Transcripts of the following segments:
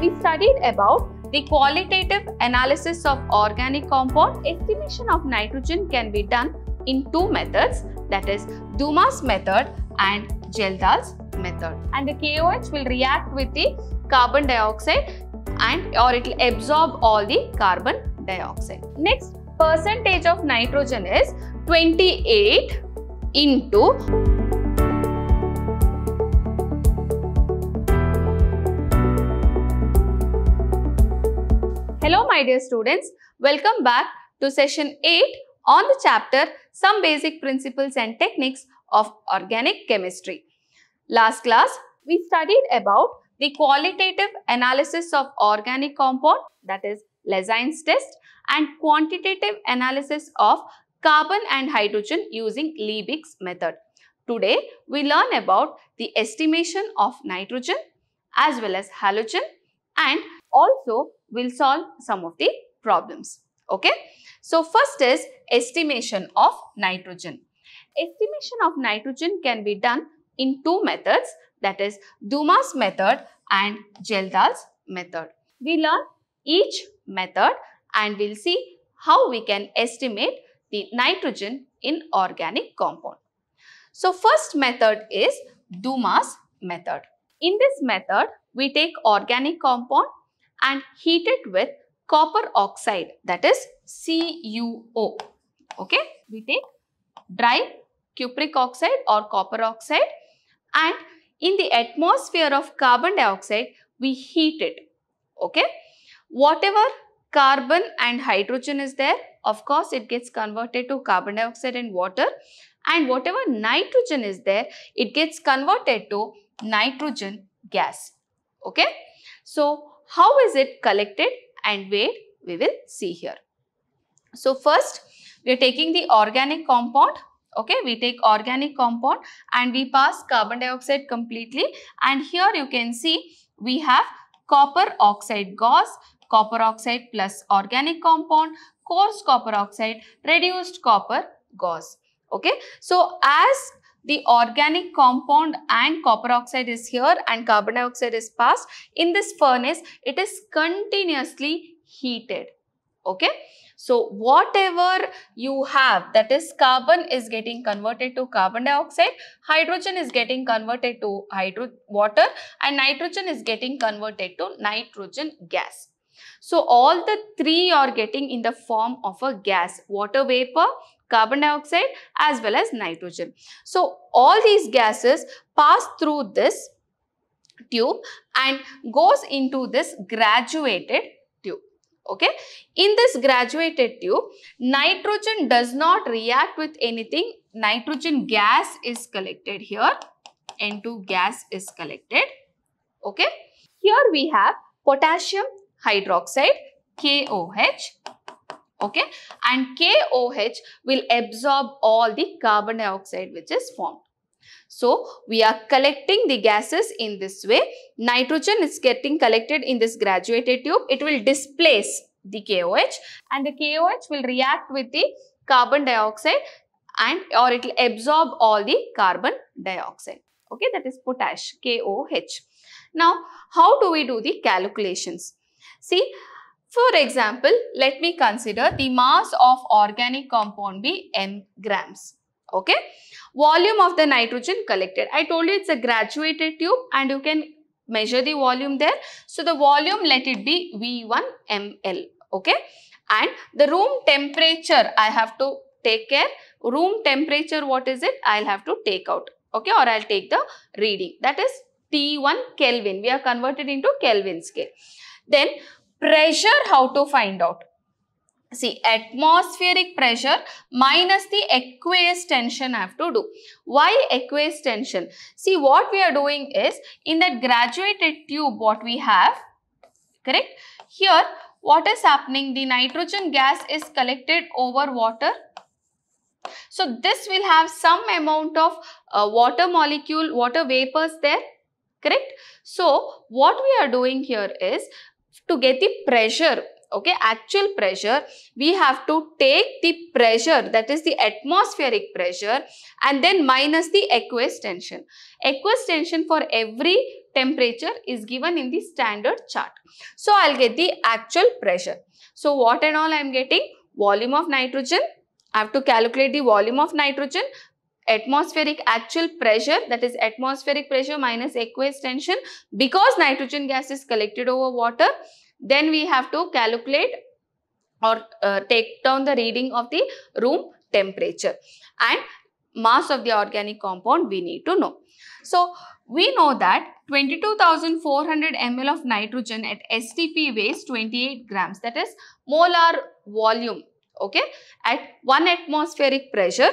We studied about the qualitative analysis of organic compound. Estimation of nitrogen can be done in two methods that is Dumas method and Geldahl's method. And the KOH will react with the carbon dioxide and or it will absorb all the carbon dioxide. Next percentage of nitrogen is 28 into Hello my dear students, welcome back to session 8 on the chapter Some Basic Principles and Techniques of Organic Chemistry. Last class, we studied about the qualitative analysis of organic compound that is Lezine's test and quantitative analysis of carbon and hydrogen using Liebig's method. Today, we learn about the estimation of nitrogen as well as halogen and also will solve some of the problems. Okay. So first is estimation of nitrogen. Estimation of nitrogen can be done in two methods that is Dumas method and Geldahl's method. We learn each method and we'll see how we can estimate the nitrogen in organic compound. So first method is Dumas method. In this method, we take organic compound and heat it with copper oxide that is CuO. Okay, we take dry cupric oxide or copper oxide and in the atmosphere of carbon dioxide, we heat it. Okay, whatever carbon and hydrogen is there, of course, it gets converted to carbon dioxide and water and whatever nitrogen is there, it gets converted to nitrogen gas. Okay, so how is it collected and weighed, we will see here. So first, we are taking the organic compound. Okay, we take organic compound and we pass carbon dioxide completely. And here you can see we have copper oxide gauze, copper oxide plus organic compound, coarse copper oxide, reduced copper gauze. Okay, so as the organic compound and copper oxide is here and carbon dioxide is passed. In this furnace, it is continuously heated. Okay. So, whatever you have that is carbon is getting converted to carbon dioxide, hydrogen is getting converted to hydro water and nitrogen is getting converted to nitrogen gas. So, all the three are getting in the form of a gas, water vapor, carbon dioxide as well as nitrogen. So all these gases pass through this tube and goes into this graduated tube. Okay. In this graduated tube, nitrogen does not react with anything. Nitrogen gas is collected here. N2 gas is collected. Okay. Here we have potassium hydroxide KOH okay and KOH will absorb all the carbon dioxide which is formed. So we are collecting the gases in this way. Nitrogen is getting collected in this graduated tube. It will displace the KOH and the KOH will react with the carbon dioxide and or it will absorb all the carbon dioxide. Okay, that is potash, KOH. Now, how do we do the calculations? See, for example, let me consider the mass of organic compound be m grams. Okay. Volume of the nitrogen collected. I told you it's a graduated tube and you can measure the volume there. So, the volume let it be V1 ml. Okay. And the room temperature I have to take care. Room temperature what is it? I'll have to take out. Okay. Or I'll take the reading. That is T1 Kelvin. We are converted into Kelvin scale. Then Pressure, how to find out? See, atmospheric pressure minus the aqueous tension I have to do. Why aqueous tension? See, what we are doing is, in that graduated tube what we have, correct? Here, what is happening? The nitrogen gas is collected over water. So, this will have some amount of uh, water molecule, water vapors there, correct? So, what we are doing here is, to get the pressure okay actual pressure we have to take the pressure that is the atmospheric pressure and then minus the aqueous tension aqueous tension for every temperature is given in the standard chart so i'll get the actual pressure so what and all i'm getting volume of nitrogen I have to calculate the volume of nitrogen atmospheric actual pressure that is atmospheric pressure minus aqueous tension because nitrogen gas is collected over water then we have to calculate or uh, take down the reading of the room temperature and mass of the organic compound we need to know. So we know that 22,400 ml of nitrogen at STP weighs 28 grams that is molar volume okay at 1 atmospheric pressure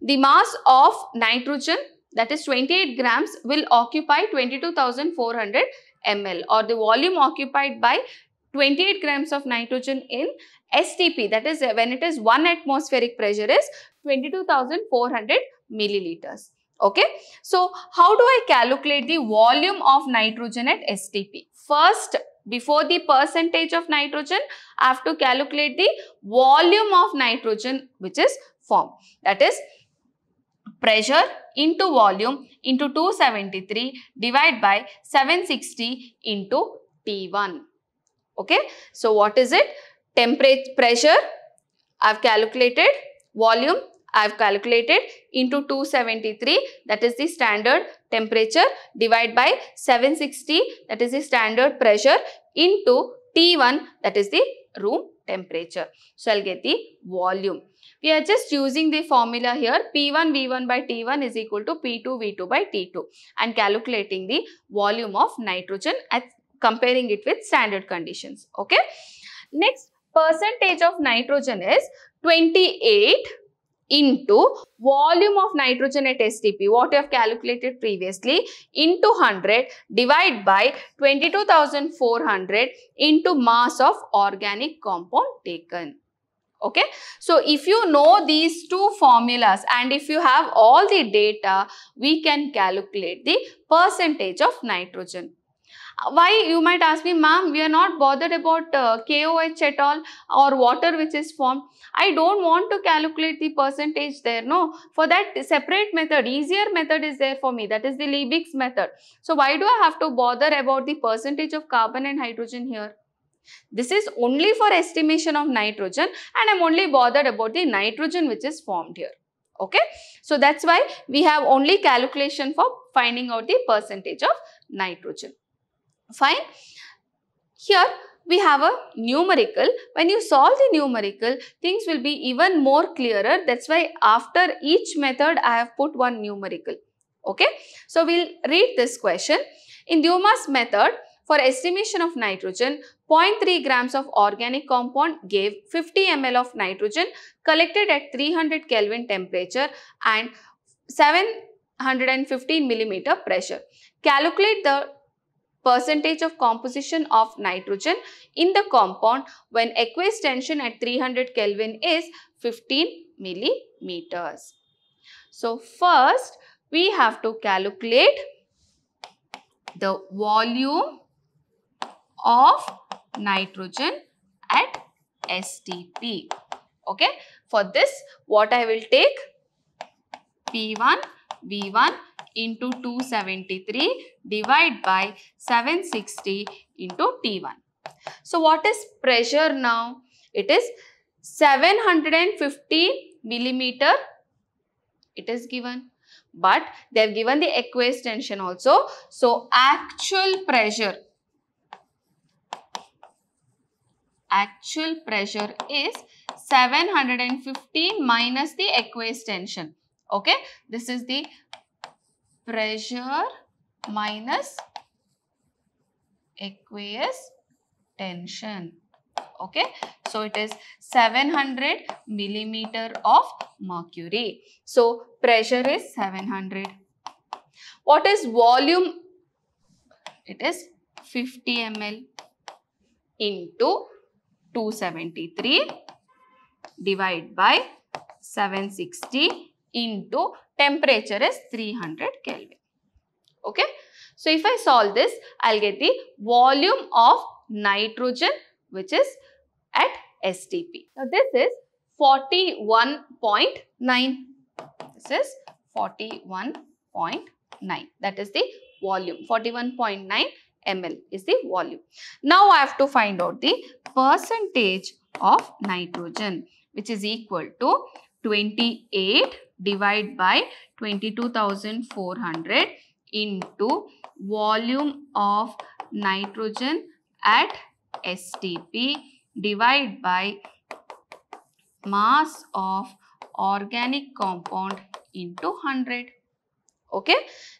the mass of nitrogen that is 28 grams will occupy 22,400 ml or the volume occupied by 28 grams of nitrogen in STP that is when it is 1 atmospheric pressure is 22,400 milliliters. Okay. So, how do I calculate the volume of nitrogen at STP? First, before the percentage of nitrogen, I have to calculate the volume of nitrogen which is formed. That is pressure into volume into 273 divided by 760 into T1. Okay. So, what is it? Temperature, pressure, I have calculated. Volume, I have calculated into 273 that is the standard temperature divided by 760 that is the standard pressure into T1 that is the room temperature. So, I will get the volume. We are just using the formula here P1 V1 by T1 is equal to P2 V2 by T2 and calculating the volume of nitrogen at comparing it with standard conditions. Okay. Next percentage of nitrogen is 28 into volume of nitrogen at STP, what you have calculated previously, into 100 divided by 22,400 into mass of organic compound taken. Okay, so if you know these two formulas and if you have all the data, we can calculate the percentage of nitrogen. Why you might ask me, ma'am, we are not bothered about uh, KOH at all or water which is formed. I don't want to calculate the percentage there. No, for that separate method, easier method is there for me. That is the Liebig's method. So why do I have to bother about the percentage of carbon and hydrogen here? This is only for estimation of nitrogen and I'm only bothered about the nitrogen which is formed here. Okay. So that's why we have only calculation for finding out the percentage of nitrogen. Fine. Here we have a numerical. When you solve the numerical, things will be even more clearer. That's why after each method, I have put one numerical. Okay. So, we'll read this question. In Dumas method, for estimation of nitrogen, 0.3 grams of organic compound gave 50 ml of nitrogen collected at 300 Kelvin temperature and 715 millimeter pressure. Calculate the percentage of composition of nitrogen in the compound when aqueous tension at 300 Kelvin is 15 millimeters. So first we have to calculate the volume of nitrogen at STP. Okay. For this what I will take P1, V1 into 273 divided by 760 into T1. So what is pressure now? It is 750 millimeter. It is given. But they have given the aqueous tension also. So actual pressure actual pressure is 750 minus the aqueous tension. Okay, this is the pressure minus aqueous tension. Okay, so it is 700 millimeter of mercury. So pressure is 700. What is volume? It is 50 ml into 273 divided by 760 into temperature is 300 Kelvin. Okay. So, if I solve this, I will get the volume of nitrogen which is at STP. Now, this is 41.9. This is 41.9. That is the volume. 41.9 ml is the volume. Now, I have to find out the percentage of nitrogen which is equal to 28 divide by 22,400 into volume of nitrogen at STP divide by mass of organic compound into 100. Okay.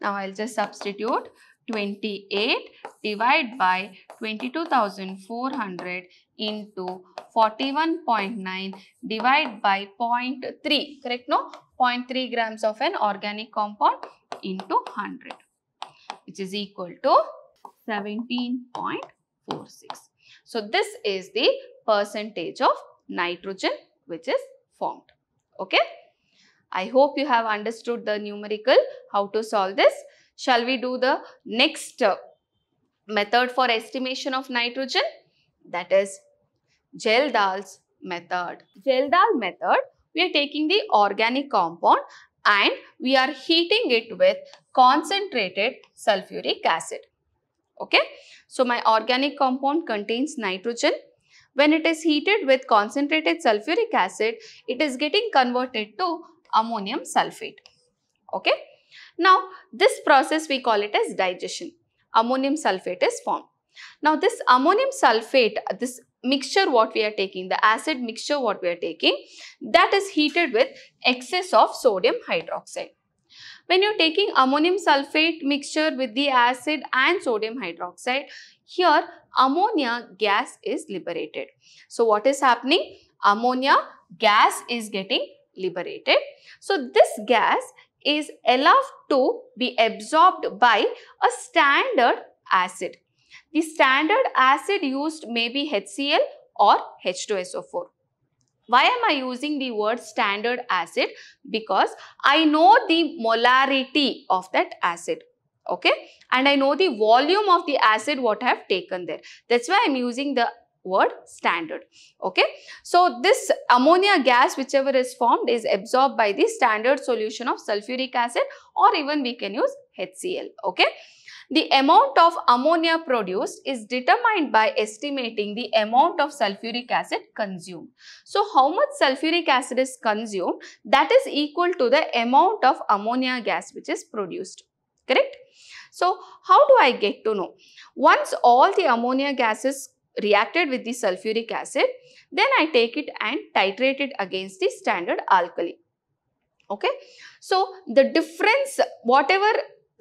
Now I'll just substitute 28 divide by 22,400 into 41.9 divide by 0.3. Correct? No? 0.3 grams of an organic compound into 100 which is equal to 17.46. So this is the percentage of nitrogen which is formed. Okay. I hope you have understood the numerical how to solve this. Shall we do the next uh, method for estimation of nitrogen? That is Gel-Dal's method. Geldahl method we are taking the organic compound and we are heating it with concentrated sulfuric acid. Okay. So, my organic compound contains nitrogen. When it is heated with concentrated sulfuric acid, it is getting converted to ammonium sulfate. Okay. Now, this process we call it as digestion. Ammonium sulfate is formed. Now, this ammonium sulfate, this mixture what we are taking, the acid mixture what we are taking, that is heated with excess of sodium hydroxide. When you're taking ammonium sulfate mixture with the acid and sodium hydroxide, here ammonia gas is liberated. So what is happening? Ammonia gas is getting liberated. So this gas is allowed to be absorbed by a standard acid. The standard acid used may be HCl or H2SO4. Why am I using the word standard acid? Because I know the molarity of that acid. Okay. And I know the volume of the acid what I have taken there. That's why I'm using the word standard. Okay. So, this ammonia gas whichever is formed is absorbed by the standard solution of sulfuric acid or even we can use HCl. Okay. The amount of ammonia produced is determined by estimating the amount of sulfuric acid consumed. So how much sulfuric acid is consumed that is equal to the amount of ammonia gas which is produced. Correct? So how do I get to know? Once all the ammonia gases reacted with the sulfuric acid, then I take it and titrate it against the standard alkali. Okay. So, the difference, whatever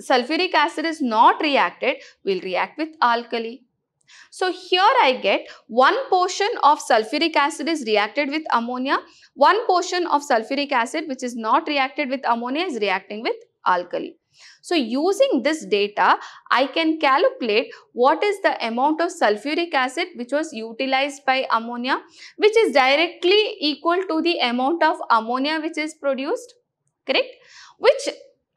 sulfuric acid is not reacted, will react with alkali. So here I get one portion of sulfuric acid is reacted with ammonia, one portion of sulfuric acid which is not reacted with ammonia is reacting with alkali. So using this data, I can calculate what is the amount of sulfuric acid which was utilized by ammonia, which is directly equal to the amount of ammonia which is produced, correct? Which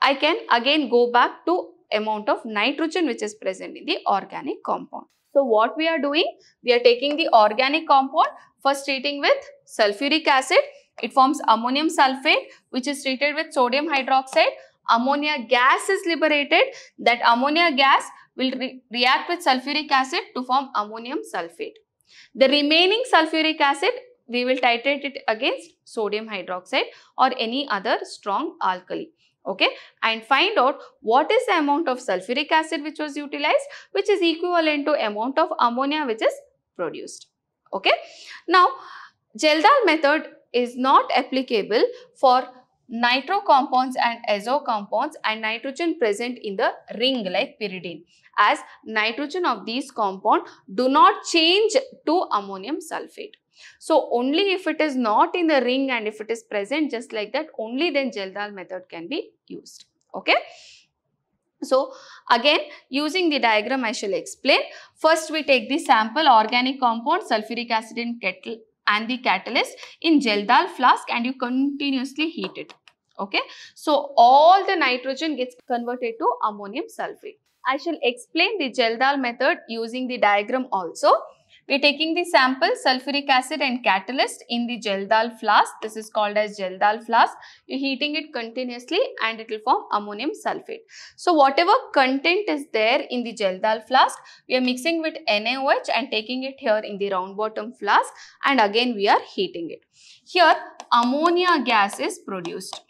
I can again go back to amount of nitrogen which is present in the organic compound. So what we are doing? We are taking the organic compound first treating with sulfuric acid. It forms ammonium sulfate which is treated with sodium hydroxide. Ammonia gas is liberated. That ammonia gas will re react with sulfuric acid to form ammonium sulfate. The remaining sulfuric acid we will titrate it against sodium hydroxide or any other strong alkali okay and find out what is the amount of sulfuric acid which was utilized which is equivalent to amount of ammonia which is produced okay now Geldal method is not applicable for nitro compounds and azo compounds and nitrogen present in the ring like pyridine as nitrogen of these compound do not change to ammonium sulfate so only if it is not in the ring and if it is present just like that, only then gel dal method can be used. Okay. So again using the diagram I shall explain. First we take the sample organic compound sulfuric acid in kettle and the catalyst in gel dal flask and you continuously heat it. Okay. So all the nitrogen gets converted to ammonium sulfate. I shall explain the gel dal method using the diagram also. We are taking the sample sulfuric acid and catalyst in the gel dal flask. This is called as gel dal flask. You're heating it continuously and it will form ammonium sulfate. So whatever content is there in the gel dal flask, we are mixing with NaOH and taking it here in the round bottom flask and again we are heating it. Here ammonia gas is produced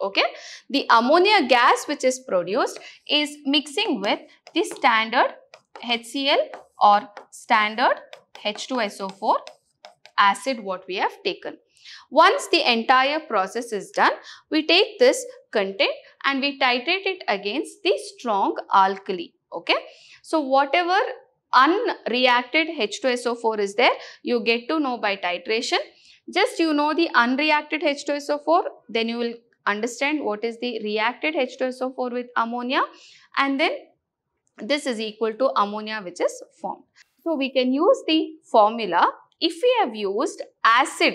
okay the ammonia gas which is produced is mixing with the standard HCl or standard H2SO4 acid what we have taken. Once the entire process is done, we take this content and we titrate it against the strong alkali. Okay. So, whatever unreacted H2SO4 is there, you get to know by titration. Just you know the unreacted H2SO4, then you will understand what is the reacted H2SO4 with ammonia and then this is equal to ammonia which is formed. So we can use the formula if we have used acid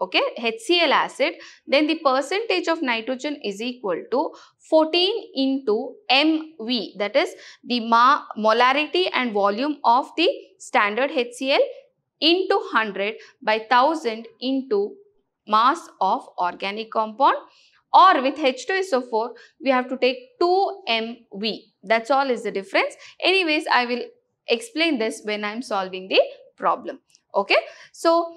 okay HCl acid then the percentage of nitrogen is equal to 14 into MV that is the molarity and volume of the standard HCl into 100 by 1000 into mass of organic compound or with H2SO4 we have to take 2 MV that's all is the difference. Anyways, I will explain this when I'm solving the problem. Okay. So,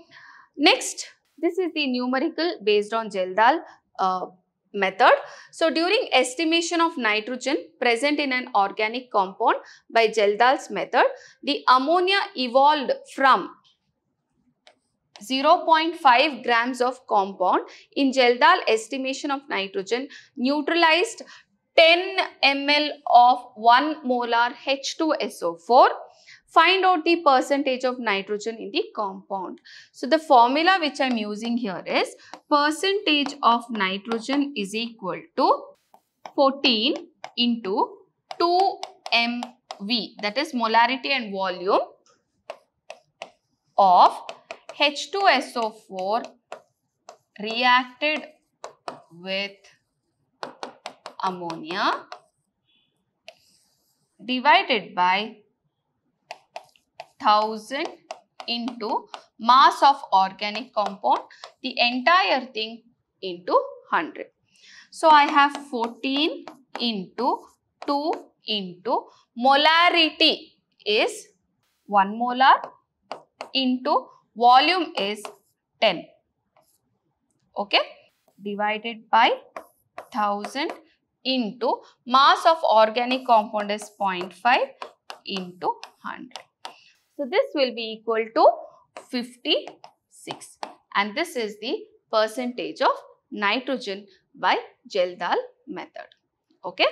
next, this is the numerical based on Jeldal uh, method. So, during estimation of nitrogen present in an organic compound by Jeldal's method, the ammonia evolved from 0.5 grams of compound in Jeldal estimation of nitrogen neutralized 10 ml of 1 molar H2SO4 find out the percentage of nitrogen in the compound. So the formula which I am using here is percentage of nitrogen is equal to 14 into 2 mV that is molarity and volume of H2SO4 reacted with ammonia divided by 1000 into mass of organic compound the entire thing into 100. So I have 14 into 2 into molarity is 1 molar into volume is 10 okay divided by 1000 into mass of organic compound is 0.5 into 100. So this will be equal to 56 and this is the percentage of nitrogen by gel dal method. Okay.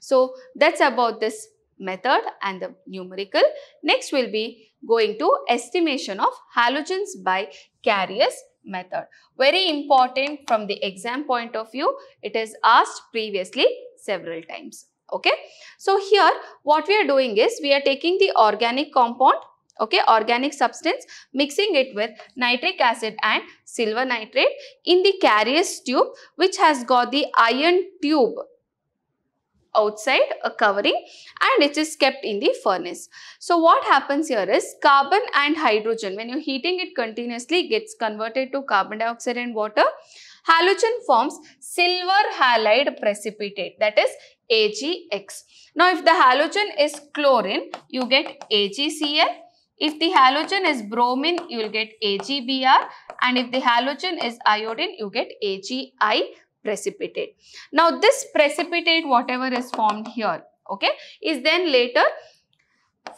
So that's about this method and the numerical. Next will be going to estimation of halogens by carriers method. Very important from the exam point of view, it is asked previously several times. Okay. So here what we are doing is we are taking the organic compound, okay, organic substance, mixing it with nitric acid and silver nitrate in the carrier tube which has got the iron tube outside a covering and it is kept in the furnace. So what happens here is carbon and hydrogen when you're heating it continuously gets converted to carbon dioxide and water. Halogen forms silver halide precipitate that is AgX. Now if the halogen is chlorine you get AgCl. If the halogen is bromine you will get AgBr and if the halogen is iodine you get AgI precipitate. Now this precipitate whatever is formed here okay is then later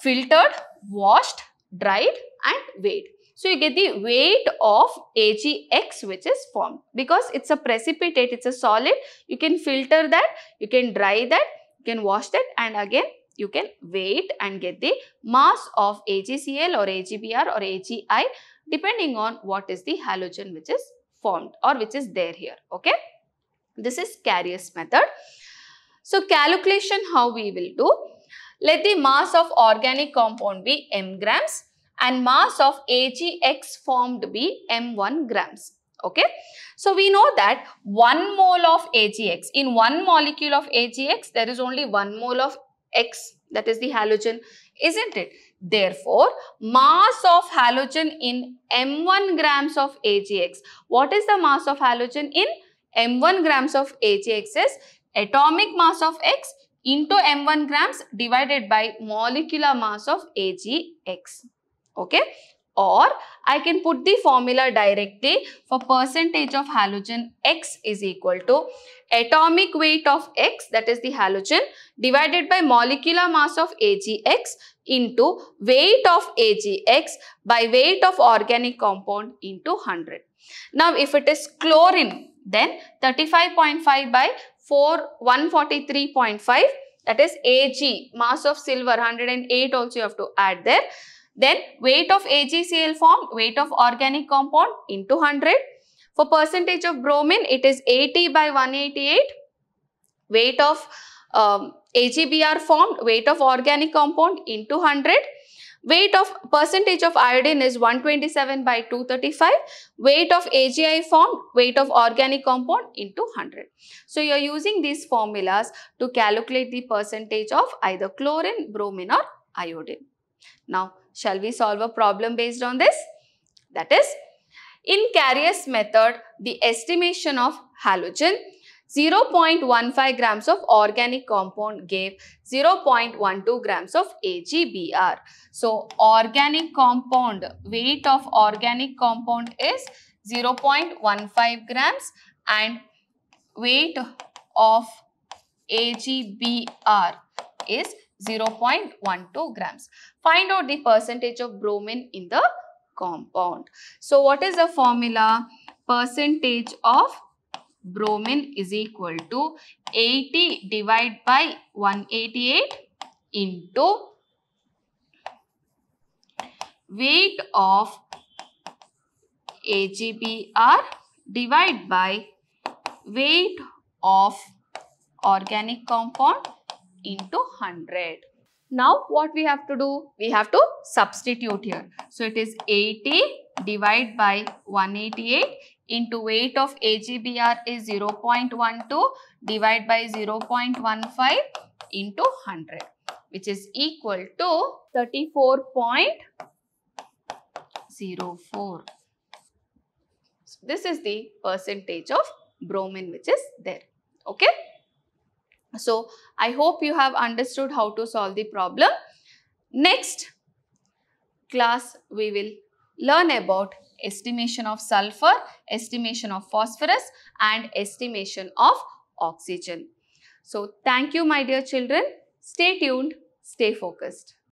filtered, washed, dried and weighed. So you get the weight of AgX which is formed because it's a precipitate, it's a solid. You can filter that, you can dry that, you can wash that and again you can weigh it and get the mass of AgCl or AgBr or AgI depending on what is the halogen which is formed or which is there here. Okay. This is Carrier's method. So calculation how we will do. Let the mass of organic compound be m grams and mass of AgX formed be m1 grams. Okay. So we know that 1 mole of AgX, in 1 molecule of AgX, there is only 1 mole of X, that is the halogen, isn't it? Therefore, mass of halogen in M1 grams of AgX. What is the mass of halogen in m1 grams of HAXS atomic mass of X into m1 grams divided by molecular mass of AgX. Okay. Or I can put the formula directly for percentage of halogen X is equal to atomic weight of X that is the halogen divided by molecular mass of AgX into weight of AgX by weight of organic compound into 100. Now if it is chlorine then 35.5 by 4, 143.5 that is Ag, mass of silver 108 also you have to add there. Then weight of AgCl formed, weight of organic compound into 100. For percentage of bromine, it is 80 by 188. Weight of um, AgBr formed, weight of organic compound into 100. Weight of percentage of iodine is 127 by 235. Weight of AGI formed, weight of organic compound into 100. So you are using these formulas to calculate the percentage of either chlorine, bromine or iodine. Now, shall we solve a problem based on this? That is, in Carrier's method, the estimation of halogen 0.15 grams of organic compound gave 0.12 grams of AgBr. So, organic compound, weight of organic compound is 0.15 grams and weight of AgBr is 0.12 grams. Find out the percentage of bromine in the compound. So, what is the formula? Percentage of bromine is equal to 80 divided by 188 into weight of AgBr divided by weight of organic compound into 100. Now what we have to do? We have to substitute here. So it is 80 divided by 188 into weight of AGBR is 0.12 divided by 0.15 into 100 which is equal to 34.04. So this is the percentage of bromine which is there. Okay. So I hope you have understood how to solve the problem. Next class we will learn about estimation of sulfur, estimation of phosphorus and estimation of oxygen. So thank you my dear children. Stay tuned, stay focused.